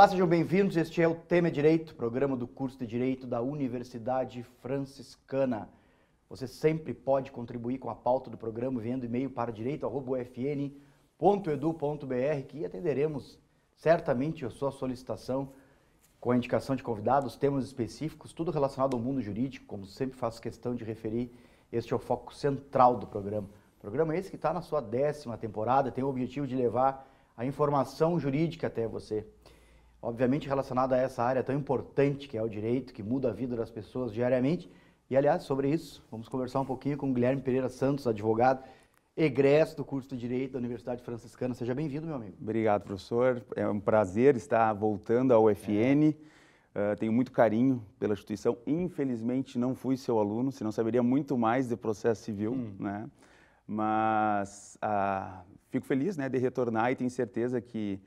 Olá, sejam bem-vindos. Este é o Tema é Direito, programa do curso de Direito da Universidade Franciscana. Você sempre pode contribuir com a pauta do programa enviando e-mail para direito.ufn.edu.br que atenderemos certamente a sua solicitação com a indicação de convidados, temas específicos, tudo relacionado ao mundo jurídico, como sempre faço questão de referir, este é o foco central do programa. programa é esse que está na sua décima temporada, tem o objetivo de levar a informação jurídica até você obviamente relacionado a essa área tão importante que é o direito, que muda a vida das pessoas diariamente. E, aliás, sobre isso, vamos conversar um pouquinho com o Guilherme Pereira Santos, advogado, egresso do curso de Direito da Universidade Franciscana. Seja bem-vindo, meu amigo. Obrigado, professor. É um prazer estar voltando ao UFN. É. Uh, tenho muito carinho pela instituição. Infelizmente, não fui seu aluno, senão saberia muito mais de processo civil, hum. né? Mas uh, fico feliz né, de retornar e tenho certeza que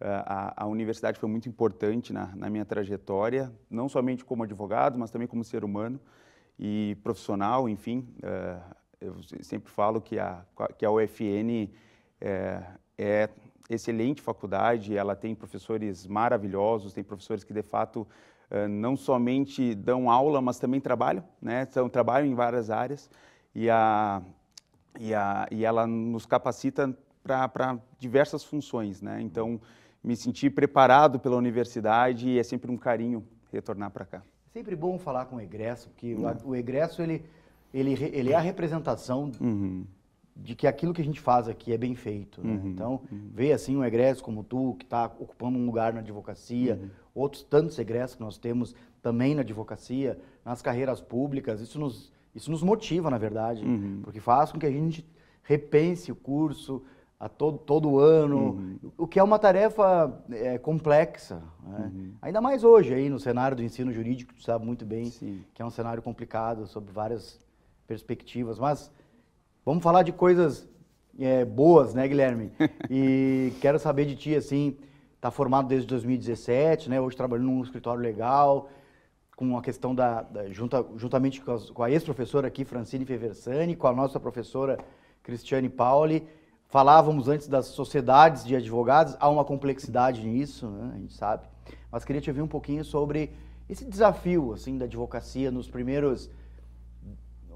ah, a, a, universidade foi muito importante na, na, minha trajetória, não somente como advogado, mas também como ser humano e profissional, enfim. Uh, eu sempre falo que a, que a UFN é, eh, é, excelente faculdade, ela tem professores maravilhosos, tem professores que de fato uh, não somente dão aula, mas também trabalham, né? São, trabalham em várias áreas e, a, e, a, e ela nos capacita para diversas funções, né? Então, me sentir preparado pela universidade e é sempre um carinho retornar para cá. É sempre bom falar com o egresso, porque uhum. o, o egresso ele, ele, ele é a representação uhum. de que aquilo que a gente faz aqui é bem feito. Né? Uhum. Então, uhum. ver assim um egresso como tu, que está ocupando um lugar na advocacia, uhum. outros tantos egressos que nós temos também na advocacia, nas carreiras públicas, isso nos, isso nos motiva, na verdade, uhum. porque faz com que a gente repense o curso, a todo, todo ano, uhum. o que é uma tarefa é, complexa. Né? Uhum. Ainda mais hoje, aí, no cenário do ensino jurídico, tu sabe muito bem Sim. que é um cenário complicado, sob várias perspectivas. Mas vamos falar de coisas é, boas, né, Guilherme? E quero saber de ti, assim, tá formado desde 2017, né? Hoje trabalhando num escritório legal, com a questão da, da junta, juntamente com a, a ex-professora aqui, Francine Feversani, com a nossa professora Cristiane Pauli, Falávamos antes das sociedades de advogados, há uma complexidade nisso, né? a gente sabe. Mas queria te ouvir um pouquinho sobre esse desafio assim da advocacia nos primeiros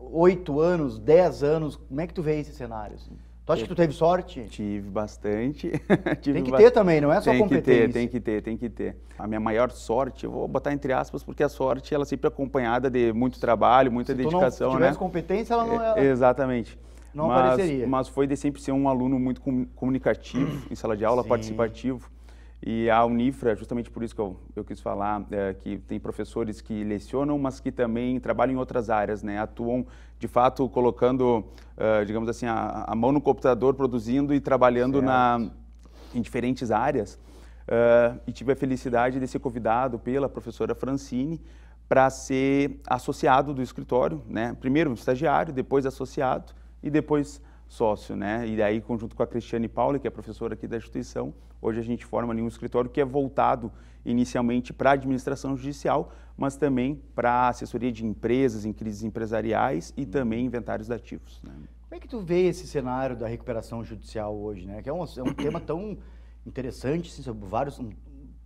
oito anos, dez anos. Como é que tu vê esse cenário? Assim? Tu acha eu que tu teve sorte? Tive bastante. tive tem que ter também, não é só tem competência. Tem que ter, tem que ter, tem que ter. A minha maior sorte, eu vou botar entre aspas, porque a sorte ela é sempre é acompanhada de muito trabalho, muita Se dedicação, tu não tivesse né? competência, ela não é, Exatamente. Não mas, apareceria. Mas foi de sempre ser um aluno muito comunicativo em sala de aula, Sim. participativo. E a Unifra, justamente por isso que eu, eu quis falar, é, que tem professores que lecionam, mas que também trabalham em outras áreas, né? Atuam, de fato, colocando, uh, digamos assim, a, a, mão no computador, produzindo e trabalhando na, em diferentes áreas. Uh, e tive a felicidade de ser convidado pela professora Francine para ser associado do escritório, né? Primeiro estagiário, depois associado e depois sócio, né? E aí, conjunto com a Cristiane Paula, que é professora aqui da instituição, hoje a gente forma ali um escritório que é voltado inicialmente para a administração judicial, mas também para assessoria de empresas em crises empresariais e uhum. também inventários de ativos. Né? Como é que tu vê esse cenário da recuperação judicial hoje, né? Que é um, é um tema tão interessante, assim, sob vários um,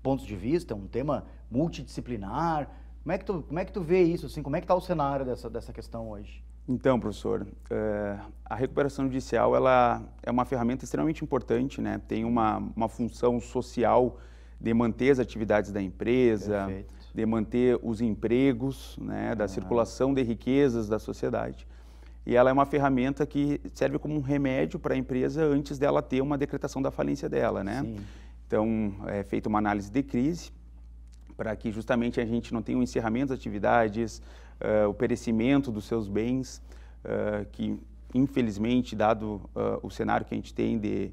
pontos de vista, um tema multidisciplinar. Como é que tu, como é que tu vê isso, assim? Como é que está o cenário dessa, dessa questão hoje? Então, professor, eh, a recuperação judicial ela é uma ferramenta extremamente importante, né? tem uma, uma função social de manter as atividades da empresa, Perfeito. de manter os empregos, né? da ah. circulação de riquezas da sociedade. E ela é uma ferramenta que serve como um remédio para a empresa antes dela ter uma decretação da falência dela. Né? Então, é feita uma análise de crise para que justamente a gente não tenha um encerramento das atividades, uh, o perecimento dos seus bens, uh, que infelizmente, dado uh, o cenário que a gente tem de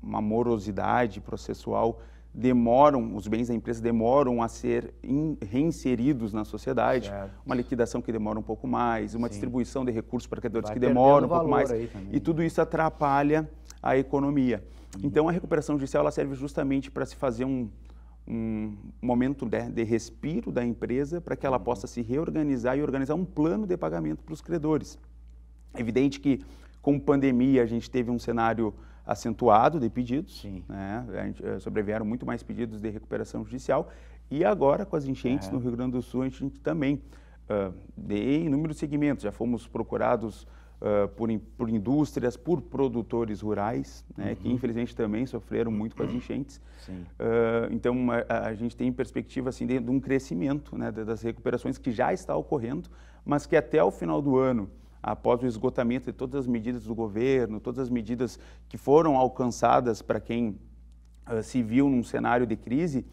uma morosidade processual, demoram, os bens da empresa demoram a ser in, reinseridos na sociedade, certo. uma liquidação que demora um pouco mais, uma Sim. distribuição de recursos para credores que demora um pouco mais, e tudo né? isso atrapalha a economia. Uhum. Então a recuperação judicial ela serve justamente para se fazer um um momento de, né, de respiro da empresa para que ela uhum. possa se reorganizar e organizar um plano de pagamento para os credores. É evidente que com pandemia a gente teve um cenário acentuado de pedidos, Sim. né? gente, eh, sobrevieram muito mais pedidos de recuperação judicial e agora com as enchentes é. no Rio Grande do Sul a gente, a gente também uh, de inúmeros segmentos já fomos procurados uh, por, in, por, indústrias, por produtores rurais, né, uhum. que infelizmente também sofreram muito com as uhum. enchentes. Uh, então, a, a, gente tem perspectiva assim, de, de um crescimento né, das recuperações que já está ocorrendo, mas que até o final do ano, após o esgotamento de todas as medidas do governo, todas as medidas que foram alcançadas para quem uh, se viu num cenário de crise,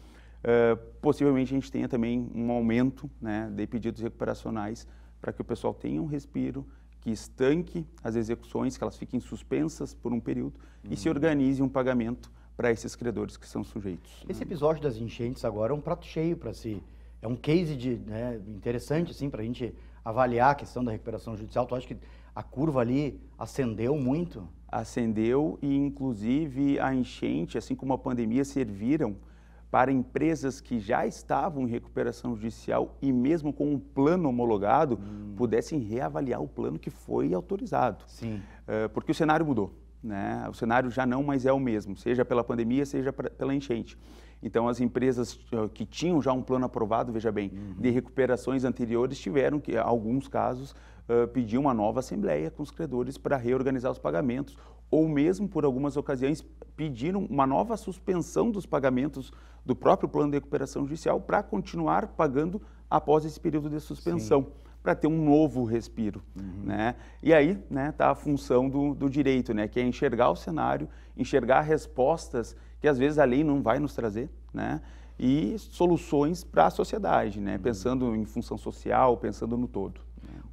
Uh, possivelmente a gente tenha também um aumento né, de pedidos recuperacionais para que o pessoal tenha um respiro, que estanque as execuções, que elas fiquem suspensas por um período uhum. e se uhum. organize um pagamento para esses credores que são sujeitos. Esse episódio das enchentes agora é um prato cheio para si. É um case de, né, interessante assim, para a gente avaliar a questão da recuperação judicial. Tu acha que a curva ali ascendeu muito? Ascendeu e, inclusive, a enchente, assim como a pandemia, serviram para empresas que já estavam em recuperação judicial e mesmo com um plano homologado, hum. pudessem reavaliar o plano que foi autorizado. Sim. Uh, porque o cenário mudou. Né? O cenário já não, mas é o mesmo, seja pela pandemia, seja pra, pela enchente. Então, as empresas eh, que tinham já um plano aprovado, veja bem, uhum. de recuperações anteriores, tiveram que, alguns casos, uh, pedir uma nova assembleia com os credores para reorganizar os pagamentos ou mesmo, por algumas ocasiões, pediram uma nova suspensão dos pagamentos do próprio plano de recuperação judicial para continuar pagando após esse período de suspensão. para ter um novo respiro, uhum. né? E aí, né, tá a função do, do, direito, né, que é enxergar o cenário, enxergar respostas que às vezes a lei não vai nos trazer, né? E soluções para a sociedade, né? Uhum. Pensando em função social, pensando no todo.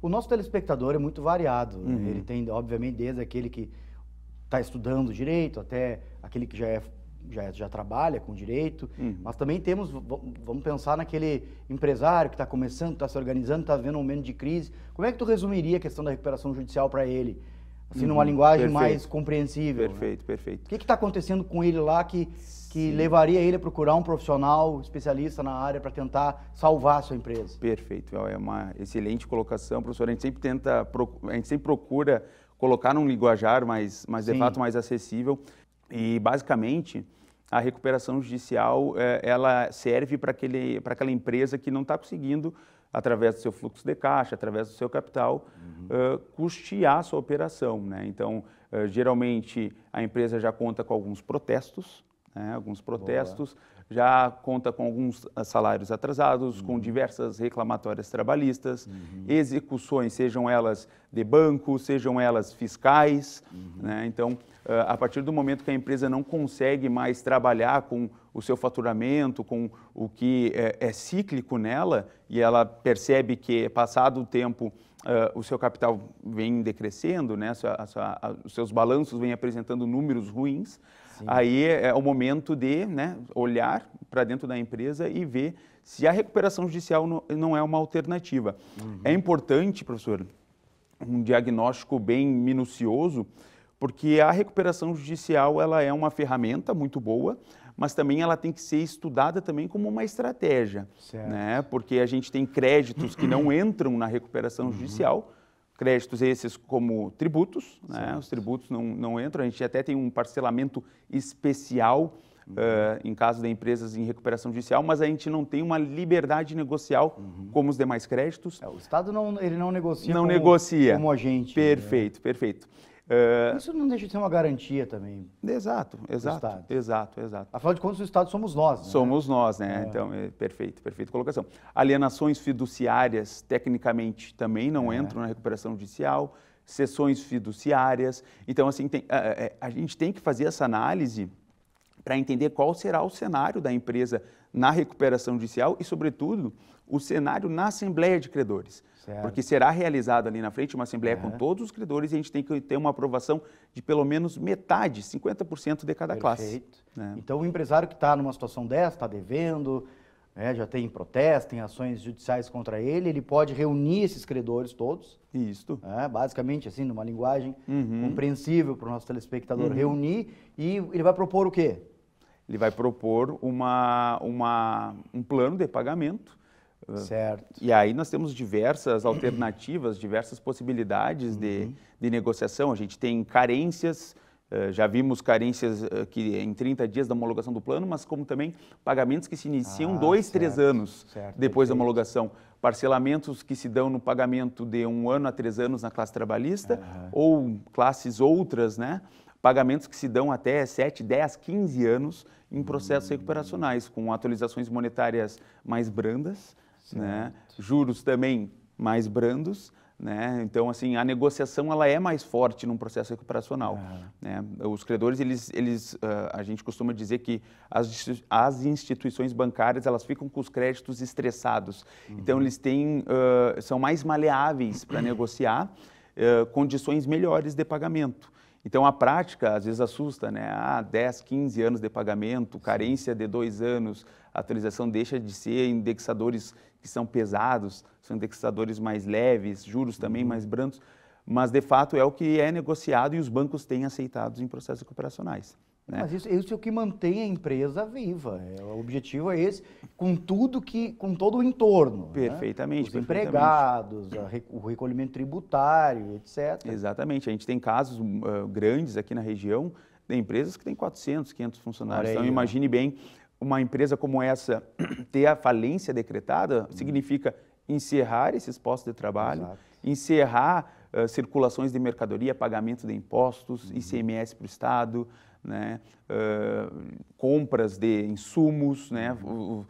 O nosso telespectador é muito variado, né? uhum. ele tem, obviamente, desde aquele que está estudando direito, até aquele que já é já, já trabalha com direito, uhum. mas também temos, vamos pensar naquele empresário que está começando, está se organizando, está vendo um momento de crise. Como é que tu resumiria a questão da recuperação judicial para ele? Assim, uhum. numa linguagem perfeito. mais compreensível. Né? Perfeito, né? perfeito. O que está acontecendo com ele lá que, que levaria ele a procurar um profissional especialista na área para tentar salvar a sua empresa? Perfeito, é uma excelente colocação, professor. A gente sempre tenta, a gente sempre procura colocar num linguajar mais, mais de fato mais acessível. E basicamente a recuperação judicial é, ela serve para aquela empresa que não está conseguindo através do seu fluxo de caixa, através do seu capital, uhum. uh, custear a sua operação. Né? Então, uh, geralmente, a empresa já conta com alguns protestos, né? alguns protestos, já conta com alguns ah, salários atrasados, uhum. com diversas reclamatórias trabalhistas, uhum. execuções, sejam elas de banco, sejam elas fiscais. Uhum. Né? Então, ah, a partir do momento que a empresa não consegue mais trabalhar com o seu faturamento, com o que é, é cíclico nela, e ela percebe que, é passado o tempo, ah, o seu capital vem decrescendo, né? a sua, a, os seus balanços vêm apresentando números ruins, Sim. Aí é, é o momento de né, olhar para dentro da empresa e ver se a recuperação judicial não é uma alternativa. Uhum. É importante, professor, um diagnóstico bem minucioso, porque a recuperação judicial ela é uma ferramenta muito boa, mas também ela tem que ser estudada também como uma estratégia, certo. né? Porque a gente tem créditos que não entram na recuperação uhum. judicial. Uhum créditos esses como tributos, né? os tributos não, não entram, a gente até tem um parcelamento especial uhum. uh, em caso de empresas em recuperação judicial, mas a gente não tem uma liberdade negocial uhum. como os demais créditos. É, o Estado não, ele não negocia não como, negocia. como agente. Perfeito, né? perfeito. É... Isso não deixa de ser uma garantia também. Exato, exato, exato, exato. Afinal de contas, o Estado somos nós. Né? Somos nós, né? É. Então, é perfeito, perfeita colocação. Alienações fiduciárias, tecnicamente, também não é. entram na recuperação judicial. Sessões fiduciárias. Então, assim, tem, a, é, é, a gente tem que fazer essa análise para entender qual será o cenário da empresa na recuperação judicial e, sobretudo, o cenário na Assembleia de Credores. Certo. Porque será realizada ali na frente uma Assembleia com é. todos os credores e a gente tem que ter uma aprovação de pelo menos metade, 50% de cada Perfeito. classe. Né? Então, o empresário que está numa situação dessa, está devendo, né, já tem protesto, tem ações judiciais contra ele, ele pode reunir esses credores todos. Isso. É, basicamente, assim, numa linguagem uhum. compreensível para o nosso telespectador, uhum. reunir e ele vai propor o quê? Ele vai propor uma, uma, um plano de pagamento é. Certo. E aí nós temos diversas alternativas, diversas possibilidades uhum. de, de negociação. A gente tem carências, eh, já vimos carências eh, que em 30 dias da homologação do plano, mas como também pagamentos que se iniciam ah, dois, certo, três anos certo, depois da homologação. Parcelamentos que se dão no pagamento de um ano a três anos na classe trabalhista uhum. ou classes outras, né? Pagamentos que se dão até 7, 10, 15 anos em processos uhum. recuperacionais, com atualizações monetárias mais brandas, né? Juros também mais brandos, né? Então, assim, a negociação ela é mais forte num processo recuperacional. É. Né? Os credores, eles, eles, uh, a gente costuma dizer que as, as instituições bancárias elas ficam com os créditos estressados. Uhum. Então, eles têm, uh, são mais maleáveis para negociar uh, condições melhores de pagamento. Então, a prática às vezes assusta, né? Ah, 10, 15 anos de pagamento, carência de dois anos, a atualização deixa de ser indexadores que são pesados, são indexadores mais leves, juros também uhum. mais brandos, mas de fato é o que é negociado e os bancos têm aceitado em processos recuperacionais. Né? Mas isso, isso, é o que mantém a empresa viva. É, o objetivo é esse, com tudo que, com todo o entorno. Né? Perfeitamente. Né? Os perfeitamente. empregados, o recolhimento tributário, etc. Exatamente. A gente tem casos uh, grandes aqui na região de empresas que têm 400, 500 funcionários. Então imagine bem uma empresa como essa ter a falência decretada hum. significa encerrar esses postos de trabalho, Exato. encerrar uh, circulações de mercadoria, pagamento de impostos, hum. ICMS para o Estado né? Uh, compras de insumos, né? Uhum.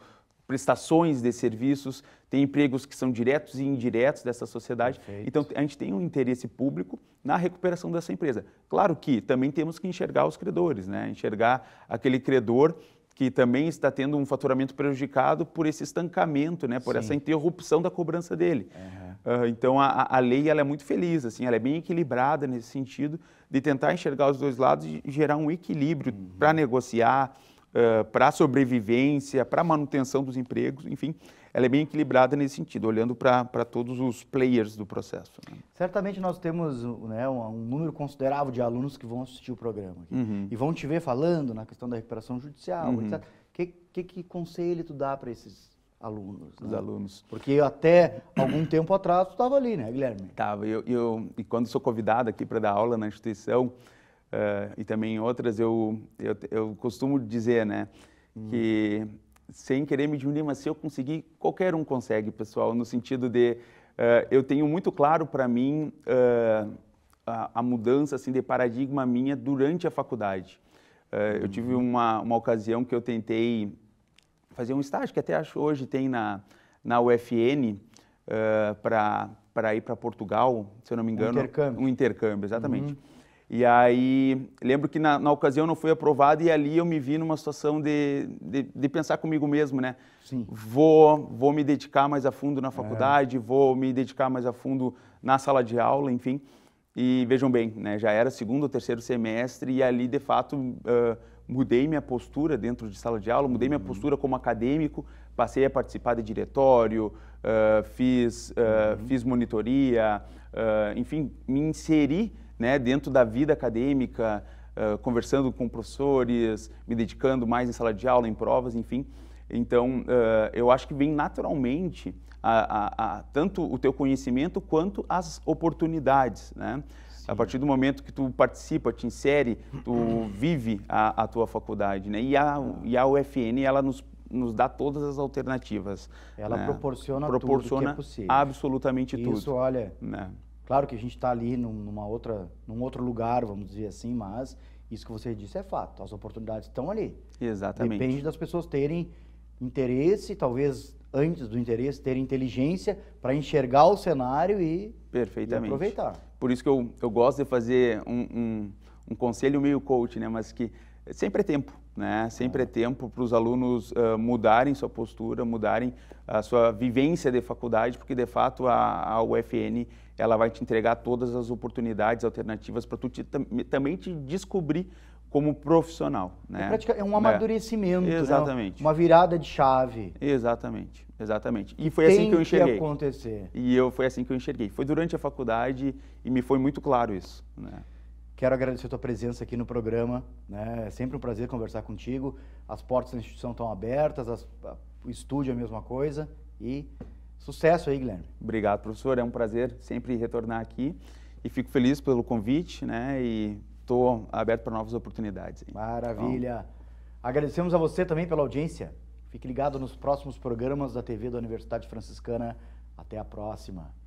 prestações de serviços, tem empregos que são diretos e indiretos dessa sociedade. Perfeito. Então, a gente tem um interesse público na recuperação dessa empresa. Claro que também temos que enxergar os credores, né? enxergar aquele credor que também está tendo um faturamento prejudicado por esse estancamento, né? por Sim. essa interrupção da cobrança dele. Uhum. Uh, então a, a lei ela é muito feliz, assim, ela é bem equilibrada nesse sentido de tentar enxergar os dois lados e gerar um equilíbrio uhum. para negociar, uh, para sobrevivência, para manutenção dos empregos, enfim, ela é bem equilibrada nesse sentido, olhando para todos os players do processo. Né? Certamente nós temos né, um, um, número considerável de alunos que vão assistir o programa aqui, uhum. e vão te ver falando na questão da recuperação judicial, uhum. etc. Que, que, que conselho tu dá para esses alunos. Né? alunos. Porque eu até algum tempo atrás estava ali, né, Guilherme? Estava. Eu, eu, e quando sou convidado aqui para dar aula na instituição uh, e também em outras, eu, eu, eu costumo dizer, né, hum. que sem querer me diminuir, mas se eu conseguir, qualquer um consegue, pessoal, no sentido de uh, eu tenho muito claro para mim uh, a, a, mudança assim, de paradigma minha durante a faculdade. Uh, eu tive uhum. uma, uma ocasião que eu tentei fazer um estágio, que até acho hoje tem na, na UFN uh, para ir para Portugal, se eu não me engano. Um intercâmbio. Um intercâmbio, exatamente. Uhum. E aí, lembro que na, na, ocasião não foi aprovado e ali eu me vi numa situação de, de, de, pensar comigo mesmo, né? Sim. Vou, vou me dedicar mais a fundo na é. faculdade, é. vou me dedicar mais a fundo na sala de aula, enfim. E vejam bem, né, já era segundo ou terceiro semestre e ali de fato uh, mudei minha postura dentro de sala de aula, mudei minha uhum. postura como acadêmico, passei a participar de diretório, uh, fiz, uh, uhum. fiz monitoria, enfim, me inseri né, dentro da vida acadêmica, conversando com professores, me dedicando mais em sala de aula, em provas, enfim. Então, eu acho que vem naturalmente a, a, a, tanto o teu conhecimento quanto as oportunidades, né? Sim. A partir do momento que tu participa, te insere, tu vive a, tua faculdade, né? E a, e a UFN, ela nos, nos dá todas as alternativas. Ela né? proporciona, proporciona tudo que é possível. absolutamente Isso, tudo. Isso, olha... Né? Claro que a gente está ali numa outra, num outro lugar, vamos dizer assim, mas isso que você disse é fato. As oportunidades estão ali. Exatamente. Depende das pessoas terem interesse, talvez antes do interesse, ter inteligência para enxergar o cenário e, Perfeitamente. E aproveitar. Por isso que eu, eu gosto de fazer um, um, um conselho meio coach, né? Mas que sempre é tempo, né? Sempre é tempo para os alunos uh, mudarem sua postura, mudarem a sua vivência de faculdade, porque de fato a, a UFN ela vai te entregar todas as oportunidades alternativas para tu te, tam, também te descobrir como profissional. Né? É, prática, é um é. amadurecimento, é. Exatamente. Né? uma virada de chave. Exatamente, exatamente. E foi Tem assim que eu enxerguei. Que acontecer. E eu foi assim que eu enxerguei. Foi durante a faculdade e me foi muito claro isso. Né? Quero agradecer a tua presença aqui no programa. Né? É sempre um prazer conversar contigo. As portas da instituição estão abertas, as, o estúdio é a mesma coisa. E sucesso aí, Guilherme. Obrigado, professor. É um prazer sempre retornar aqui. E fico feliz pelo convite, né? E estou aberto para novas oportunidades. Maravilha. Então, Agradecemos a você também pela audiência. Fique ligado nos próximos programas da TV da Universidade Franciscana. Até a próxima.